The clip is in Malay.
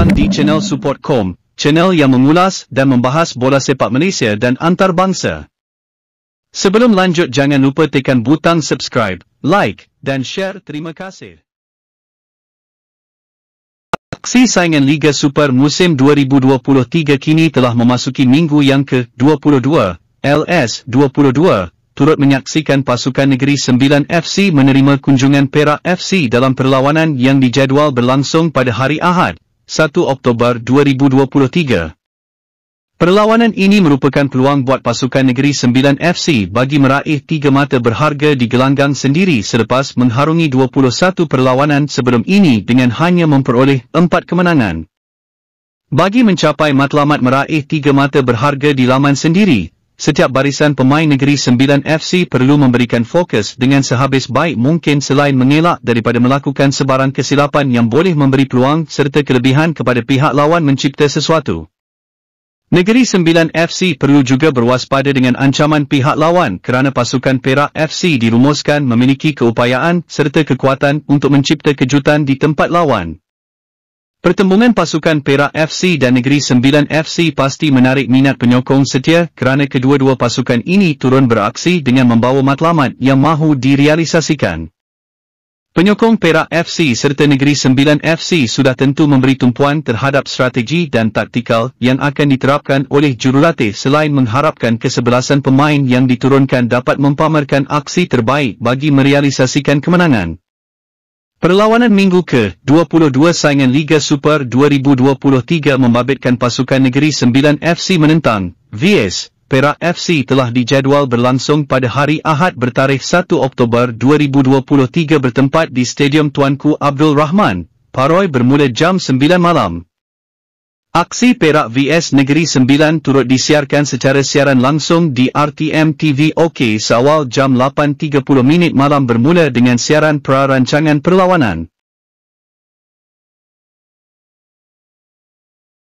Kelantan di channel support.com, channel yang mengulas dan membahas bola sepak Malaysia dan antarabangsa. Sebelum lanjut jangan lupa tekan butang subscribe, like dan share. Terima kasih. Aksi saingan Liga Super musim 2023 kini telah memasuki minggu yang ke-22, LS22, turut menyaksikan pasukan negeri 9 FC menerima kunjungan Perak FC dalam perlawanan yang dijadual berlangsung pada hari Ahad, 1 Oktober 2023. Perlawanan ini merupakan peluang buat pasukan negeri 9 FC bagi meraih tiga mata berharga di gelanggang sendiri selepas mengharungi 21 perlawanan sebelum ini dengan hanya memperoleh empat kemenangan. Bagi mencapai matlamat meraih tiga mata berharga di laman sendiri, setiap barisan pemain negeri 9 FC perlu memberikan fokus dengan sehabis baik mungkin selain mengelak daripada melakukan sebarang kesilapan yang boleh memberi peluang serta kelebihan kepada pihak lawan mencipta sesuatu. Negeri 9 FC perlu juga berwaspada dengan ancaman pihak lawan kerana pasukan Perak FC dirumuskan memiliki keupayaan serta kekuatan untuk mencipta kejutan di tempat lawan. Pertemuan pasukan Perak FC dan Negeri Sembilan FC pasti menarik minat penyokong setia kerana kedua-dua pasukan ini turun beraksi dengan membawa matlamat yang mahu direalisasikan. Penyokong Perak FC serta Negeri Sembilan FC sudah tentu memberi tumpuan terhadap strategi dan taktikal yang akan diterapkan oleh jurulatih selain mengharapkan kesebelasan pemain yang diturunkan dapat mempamerkan aksi terbaik bagi merealisasikan kemenangan. Perlawanan minggu ke-22 saingan Liga Super 2023 membabitkan pasukan negeri 9 FC menentang VS Perak FC telah dijadual berlangsung pada hari Ahad bertarikh 1 Oktober 2023 bertempat di Stadium Tuanku Abdul Rahman, Paroi bermula jam 9 malam. Aksi Perak VS Negeri Sembilan turut disiarkan secara siaran langsung di RTM TV OK seawal jam 8.30 malam bermula dengan siaran prarancangan perlawanan.